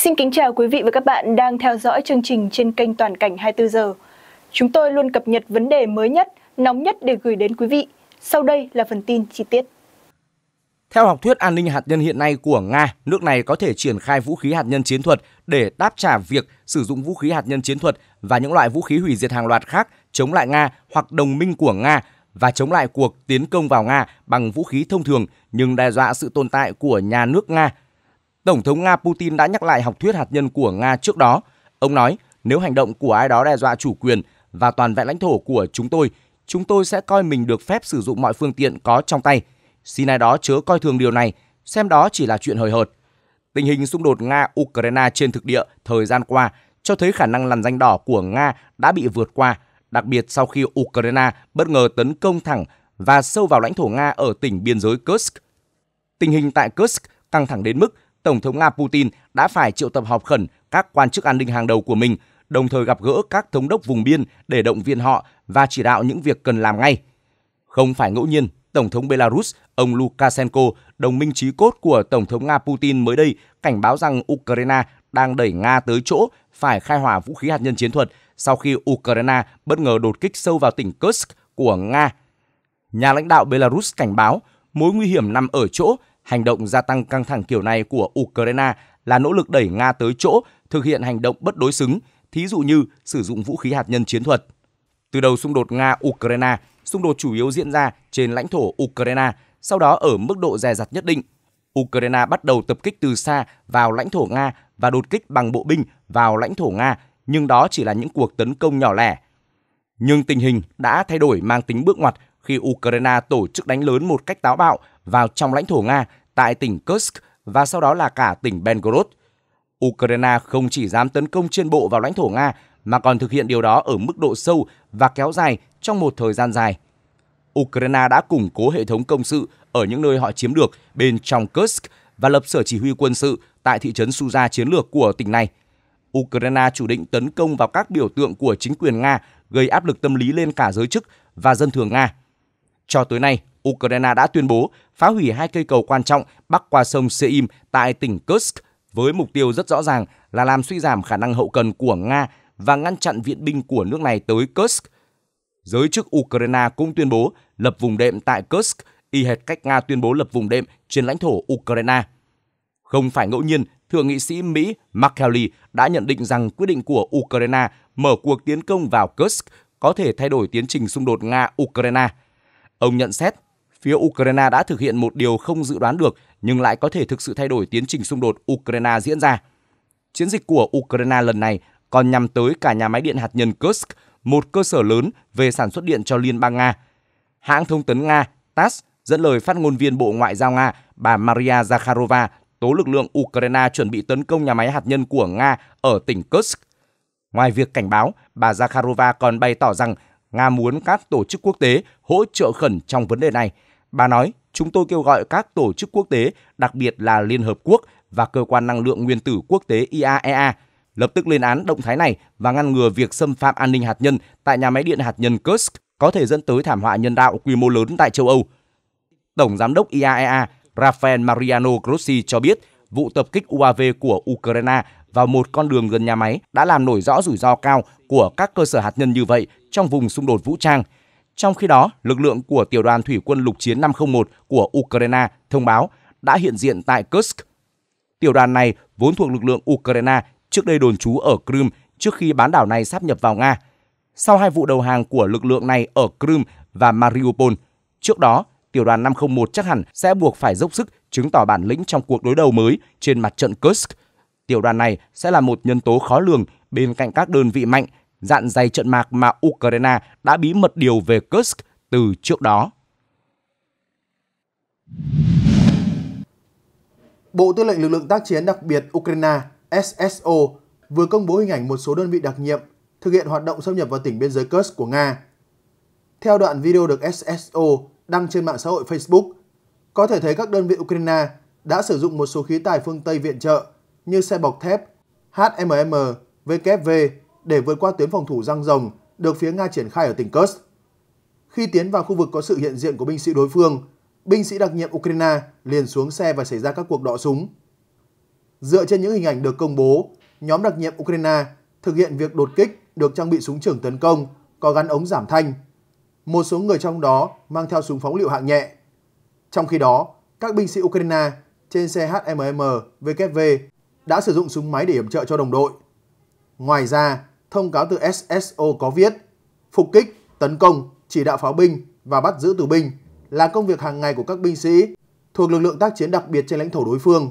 Xin kính chào quý vị và các bạn đang theo dõi chương trình trên kênh Toàn cảnh 24 giờ. Chúng tôi luôn cập nhật vấn đề mới nhất, nóng nhất để gửi đến quý vị. Sau đây là phần tin chi tiết. Theo học thuyết an ninh hạt nhân hiện nay của Nga, nước này có thể triển khai vũ khí hạt nhân chiến thuật để đáp trả việc sử dụng vũ khí hạt nhân chiến thuật và những loại vũ khí hủy diệt hàng loạt khác chống lại Nga hoặc đồng minh của Nga và chống lại cuộc tiến công vào Nga bằng vũ khí thông thường nhưng đe dọa sự tồn tại của nhà nước Nga Tổng thống Nga Putin đã nhắc lại học thuyết hạt nhân của Nga trước đó. Ông nói, nếu hành động của ai đó đe dọa chủ quyền và toàn vẹn lãnh thổ của chúng tôi, chúng tôi sẽ coi mình được phép sử dụng mọi phương tiện có trong tay. Xin ai đó chớ coi thường điều này, xem đó chỉ là chuyện hời hợt. Tình hình xung đột Nga-Ukraine trên thực địa thời gian qua cho thấy khả năng lằn danh đỏ của Nga đã bị vượt qua, đặc biệt sau khi Ukraine bất ngờ tấn công thẳng và sâu vào lãnh thổ Nga ở tỉnh biên giới Kursk. Tình hình tại Kursk căng thẳng đến mức Tổng thống Nga Putin đã phải triệu tập họp khẩn các quan chức an ninh hàng đầu của mình, đồng thời gặp gỡ các thống đốc vùng biên để động viên họ và chỉ đạo những việc cần làm ngay. Không phải ngẫu nhiên, Tổng thống Belarus, ông Lukashenko, đồng minh chí cốt của Tổng thống Nga Putin mới đây cảnh báo rằng Ukraine đang đẩy Nga tới chỗ phải khai hỏa vũ khí hạt nhân chiến thuật sau khi Ukraine bất ngờ đột kích sâu vào tỉnh Kursk của Nga. Nhà lãnh đạo Belarus cảnh báo mối nguy hiểm nằm ở chỗ Hành động gia tăng căng thẳng kiểu này của Ukraine là nỗ lực đẩy Nga tới chỗ thực hiện hành động bất đối xứng, thí dụ như sử dụng vũ khí hạt nhân chiến thuật. Từ đầu xung đột Nga-Ukraine, xung đột chủ yếu diễn ra trên lãnh thổ Ukraine, sau đó ở mức độ dè dặt nhất định. Ukraine bắt đầu tập kích từ xa vào lãnh thổ Nga và đột kích bằng bộ binh vào lãnh thổ Nga, nhưng đó chỉ là những cuộc tấn công nhỏ lẻ. Nhưng tình hình đã thay đổi mang tính bước ngoặt khi Ukraine tổ chức đánh lớn một cách táo bạo vào trong lãnh thổ Nga tại tỉnh Kursk và sau đó là cả tỉnh Belgorod. Ukraine không chỉ dám tấn công trên bộ vào lãnh thổ Nga mà còn thực hiện điều đó ở mức độ sâu và kéo dài trong một thời gian dài. Ukraine đã củng cố hệ thống công sự ở những nơi họ chiếm được bên trong Kursk và lập sở chỉ huy quân sự tại thị trấn Suza chiến lược của tỉnh này. Ukraine chủ định tấn công vào các biểu tượng của chính quyền Nga, gây áp lực tâm lý lên cả giới chức và dân thường Nga. Cho tới nay, Ukraine đã tuyên bố phá hủy hai cây cầu quan trọng bắc qua sông Seim tại tỉnh Kursk với mục tiêu rất rõ ràng là làm suy giảm khả năng hậu cần của Nga và ngăn chặn viện binh của nước này tới Kursk. Giới chức Ukraine cũng tuyên bố lập vùng đệm tại Kursk, y hệt cách Nga tuyên bố lập vùng đệm trên lãnh thổ Ukraine. Không phải ngẫu nhiên, Thượng nghị sĩ Mỹ Mark Kelly đã nhận định rằng quyết định của Ukraine mở cuộc tiến công vào Kursk có thể thay đổi tiến trình xung đột Nga-Ukraine – Ông nhận xét, phía Ukraine đã thực hiện một điều không dự đoán được nhưng lại có thể thực sự thay đổi tiến trình xung đột Ukraine diễn ra. Chiến dịch của Ukraine lần này còn nhằm tới cả nhà máy điện hạt nhân Kursk, một cơ sở lớn về sản xuất điện cho Liên bang Nga. Hãng thông tấn Nga TASS dẫn lời phát ngôn viên Bộ Ngoại giao Nga bà Maria Zakharova tố lực lượng Ukraine chuẩn bị tấn công nhà máy hạt nhân của Nga ở tỉnh Kursk. Ngoài việc cảnh báo, bà Zakharova còn bày tỏ rằng Nga muốn các tổ chức quốc tế hỗ trợ khẩn trong vấn đề này. Bà nói, chúng tôi kêu gọi các tổ chức quốc tế, đặc biệt là Liên Hợp Quốc và Cơ quan Năng lượng Nguyên tử Quốc tế IAEA, e lập tức lên án động thái này và ngăn ngừa việc xâm phạm an ninh hạt nhân tại nhà máy điện hạt nhân Kursk có thể dẫn tới thảm họa nhân đạo quy mô lớn tại châu Âu. Tổng giám đốc IAEA e Rafael Mariano Grossi cho biết vụ tập kích UAV của Ukraine vào một con đường gần nhà máy đã làm nổi rõ rủi ro cao của các cơ sở hạt nhân như vậy trong vùng xung đột vũ trang. Trong khi đó, lực lượng của tiểu đoàn thủy quân lục chiến 501 của Ukraine thông báo đã hiện diện tại Kursk. Tiểu đoàn này vốn thuộc lực lượng Ukraine trước đây đồn trú ở Crimea trước khi bán đảo này sáp nhập vào Nga. Sau hai vụ đầu hàng của lực lượng này ở Crimea và Mariupol, trước đó tiểu đoàn 501 chắc hẳn sẽ buộc phải dốc sức chứng tỏ bản lĩnh trong cuộc đối đầu mới trên mặt trận Kursk. Tiểu đoàn này sẽ là một nhân tố khó lường bên cạnh các đơn vị mạnh dạn dày trận mạc mà Ukraine đã bí mật điều về Kursk từ trước đó. Bộ Tư lệnh Lực lượng Tác chiến đặc biệt Ukraine SSO vừa công bố hình ảnh một số đơn vị đặc nhiệm thực hiện hoạt động xâm nhập vào tỉnh biên giới Kursk của Nga. Theo đoạn video được SSO đăng trên mạng xã hội Facebook, có thể thấy các đơn vị Ukraine đã sử dụng một số khí tài phương Tây viện trợ như xe bọc thép, HMM, VKV để vượt qua tuyến phòng thủ răng rồng được phía Nga triển khai ở tỉnh Kursk. Khi tiến vào khu vực có sự hiện diện của binh sĩ đối phương, binh sĩ đặc nhiệm Ukraine liền xuống xe và xảy ra các cuộc đọ súng. Dựa trên những hình ảnh được công bố, nhóm đặc nhiệm Ukraine thực hiện việc đột kích được trang bị súng trường tấn công có gắn ống giảm thanh. Một số người trong đó mang theo súng phóng liệu hạng nhẹ. Trong khi đó, các binh sĩ Ukraine trên xe HMM VKV đã sử dụng súng máy để yểm trợ cho đồng đội. Ngoài ra, thông cáo từ SSO có viết phục kích, tấn công, chỉ đạo pháo binh và bắt giữ tù binh là công việc hàng ngày của các binh sĩ thuộc lực lượng tác chiến đặc biệt trên lãnh thổ đối phương.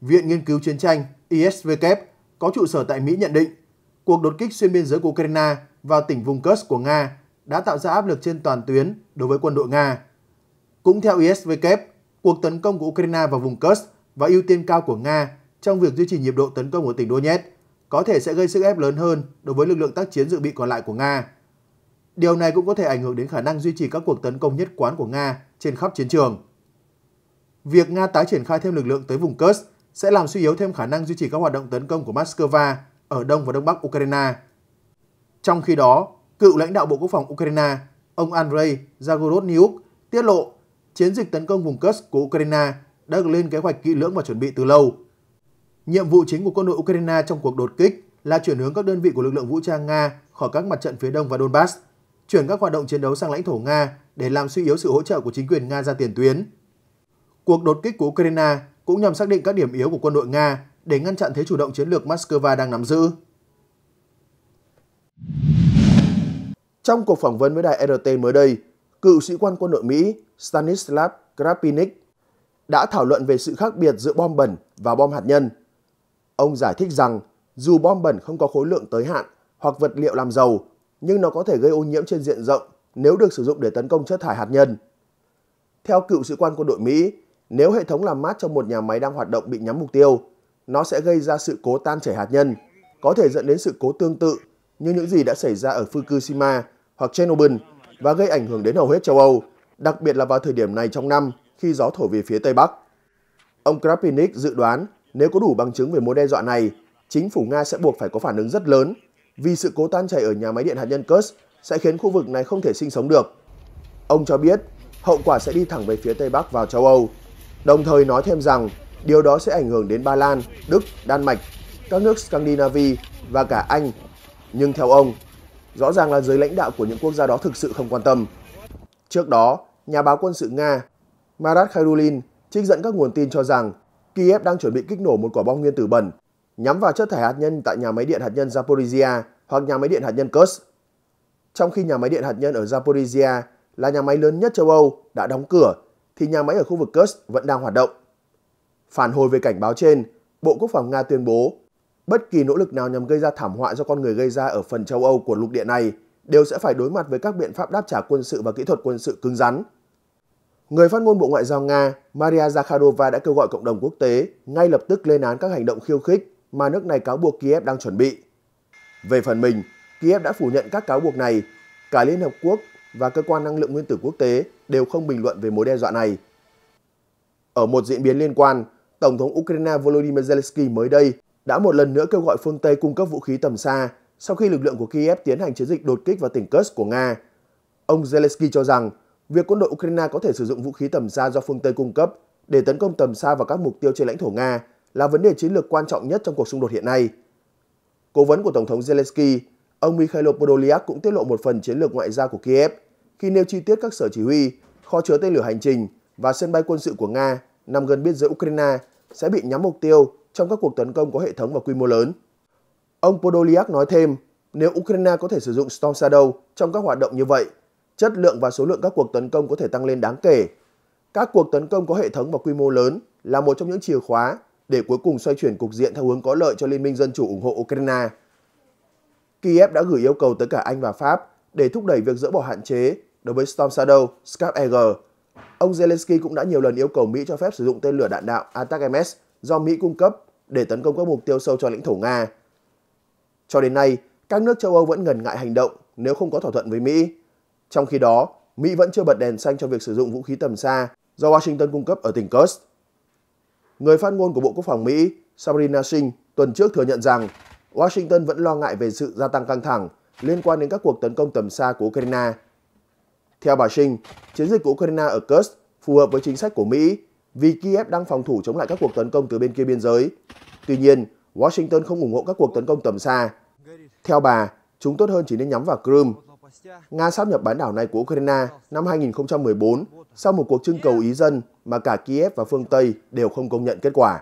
Viện Nghiên cứu Chiến tranh ISVK có trụ sở tại Mỹ nhận định cuộc đột kích xuyên biên giới của Ukraine vào tỉnh vùng Kursk của Nga đã tạo ra áp lực trên toàn tuyến đối với quân đội Nga. Cũng theo ISVK, cuộc tấn công của Ukraine vào vùng Kursk và ưu tiên cao của Nga trong việc duy trì nhịp độ tấn công ở tỉnh Donetsk có thể sẽ gây sức ép lớn hơn đối với lực lượng tác chiến dự bị còn lại của Nga. Điều này cũng có thể ảnh hưởng đến khả năng duy trì các cuộc tấn công nhất quán của Nga trên khắp chiến trường. Việc Nga tái triển khai thêm lực lượng tới vùng Kursk sẽ làm suy yếu thêm khả năng duy trì các hoạt động tấn công của Moscow ở đông và đông bắc Ukraine. Trong khi đó, cựu lãnh đạo Bộ Quốc phòng Ukraine, ông Andrei Zagorodniuk tiết lộ chiến dịch tấn công vùng Kursk của Ukraine đã được lên kế hoạch kỹ lưỡng và chuẩn bị từ lâu – Nhiệm vụ chính của quân đội Ukraine trong cuộc đột kích là chuyển hướng các đơn vị của lực lượng vũ trang Nga khỏi các mặt trận phía đông và Donbass, chuyển các hoạt động chiến đấu sang lãnh thổ Nga để làm suy yếu sự hỗ trợ của chính quyền Nga ra tiền tuyến. Cuộc đột kích của Ukraine cũng nhằm xác định các điểm yếu của quân đội Nga để ngăn chặn thế chủ động chiến lược Moscow đang nắm giữ. Trong cuộc phỏng vấn với đài RT mới đây, cựu sĩ quan quân đội Mỹ Stanislav Krapinik đã thảo luận về sự khác biệt giữa bom bẩn và bom hạt nhân – Ông giải thích rằng dù bom bẩn không có khối lượng tới hạn hoặc vật liệu làm dầu, nhưng nó có thể gây ô nhiễm trên diện rộng nếu được sử dụng để tấn công chất thải hạt nhân. Theo cựu sĩ quan quân đội Mỹ, nếu hệ thống làm mát trong một nhà máy đang hoạt động bị nhắm mục tiêu, nó sẽ gây ra sự cố tan chảy hạt nhân, có thể dẫn đến sự cố tương tự như những gì đã xảy ra ở Fukushima hoặc Chernobyl và gây ảnh hưởng đến hầu hết châu Âu, đặc biệt là vào thời điểm này trong năm khi gió thổi về phía Tây Bắc. Ông Krapinik dự đoán nếu có đủ bằng chứng về mối đe dọa này, chính phủ Nga sẽ buộc phải có phản ứng rất lớn vì sự cố tan chảy ở nhà máy điện hạt nhân Kursk sẽ khiến khu vực này không thể sinh sống được. Ông cho biết hậu quả sẽ đi thẳng về phía Tây Bắc vào châu Âu, đồng thời nói thêm rằng điều đó sẽ ảnh hưởng đến Ba Lan, Đức, Đan Mạch, các nước Scandinavia và cả Anh. Nhưng theo ông, rõ ràng là giới lãnh đạo của những quốc gia đó thực sự không quan tâm. Trước đó, nhà báo quân sự Nga Marat Khairoulin trích dẫn các nguồn tin cho rằng Kiev đang chuẩn bị kích nổ một quả bom nguyên tử bẩn nhắm vào chất thải hạt nhân tại nhà máy điện hạt nhân Zaporizhia hoặc nhà máy điện hạt nhân Kursk. Trong khi nhà máy điện hạt nhân ở Zaporizhia là nhà máy lớn nhất châu Âu đã đóng cửa, thì nhà máy ở khu vực Kursk vẫn đang hoạt động. Phản hồi về cảnh báo trên, Bộ Quốc phòng Nga tuyên bố bất kỳ nỗ lực nào nhằm gây ra thảm họa do con người gây ra ở phần châu Âu của lục địa này đều sẽ phải đối mặt với các biện pháp đáp trả quân sự và kỹ thuật quân sự cứng rắn Người phát ngôn Bộ Ngoại giao Nga Maria Zakharova đã kêu gọi cộng đồng quốc tế ngay lập tức lên án các hành động khiêu khích mà nước này cáo buộc Kiev đang chuẩn bị. Về phần mình, Kiev đã phủ nhận các cáo buộc này. Cả Liên Hợp Quốc và Cơ quan Năng lượng Nguyên tử Quốc tế đều không bình luận về mối đe dọa này. Ở một diễn biến liên quan, Tổng thống Ukraine Volodymyr Zelensky mới đây đã một lần nữa kêu gọi phương Tây cung cấp vũ khí tầm xa sau khi lực lượng của Kiev tiến hành chiến dịch đột kích vào tỉnh Kursk của Nga. Ông Zelensky cho rằng việc quân đội Ukraine có thể sử dụng vũ khí tầm xa do phương Tây cung cấp để tấn công tầm xa vào các mục tiêu trên lãnh thổ Nga là vấn đề chiến lược quan trọng nhất trong cuộc xung đột hiện nay. Cố vấn của Tổng thống Zelensky, ông Mikhail Podolyak cũng tiết lộ một phần chiến lược ngoại giao của Kiev khi nêu chi tiết các sở chỉ huy, kho chứa tên lửa hành trình và sân bay quân sự của Nga nằm gần biên giới Ukraine sẽ bị nhắm mục tiêu trong các cuộc tấn công có hệ thống và quy mô lớn. Ông Podolyak nói thêm, nếu Ukraine có thể sử dụng Storm Shadow trong các hoạt động như vậy, chất lượng và số lượng các cuộc tấn công có thể tăng lên đáng kể. Các cuộc tấn công có hệ thống và quy mô lớn là một trong những chìa khóa để cuối cùng xoay chuyển cục diện theo hướng có lợi cho Liên minh Dân chủ ủng hộ Ukraine. Kiev đã gửi yêu cầu tới cả Anh và Pháp để thúc đẩy việc dỡ bỏ hạn chế đối với Storm Shadow, Scarp Eagle. Ông Zelensky cũng đã nhiều lần yêu cầu Mỹ cho phép sử dụng tên lửa đạn đạo ATACMS do Mỹ cung cấp để tấn công các mục tiêu sâu cho lãnh thổ Nga. Cho đến nay, các nước châu Âu vẫn ngần ngại hành động nếu không có thỏa thuận với Mỹ. Trong khi đó, Mỹ vẫn chưa bật đèn xanh cho việc sử dụng vũ khí tầm xa do Washington cung cấp ở tỉnh Kursk. Người phát ngôn của Bộ Quốc phòng Mỹ Sabrina Singh tuần trước thừa nhận rằng Washington vẫn lo ngại về sự gia tăng căng thẳng liên quan đến các cuộc tấn công tầm xa của Ukraine. Theo bà Singh, chiến dịch của Ukraine ở Kursk phù hợp với chính sách của Mỹ vì Kiev đang phòng thủ chống lại các cuộc tấn công từ bên kia biên giới. Tuy nhiên, Washington không ủng hộ các cuộc tấn công tầm xa. Theo bà, chúng tốt hơn chỉ nên nhắm vào Crimea Nga sáp nhập bán đảo này của Ukraine năm 2014 sau một cuộc trưng cầu ý dân mà cả Kiev và phương Tây đều không công nhận kết quả.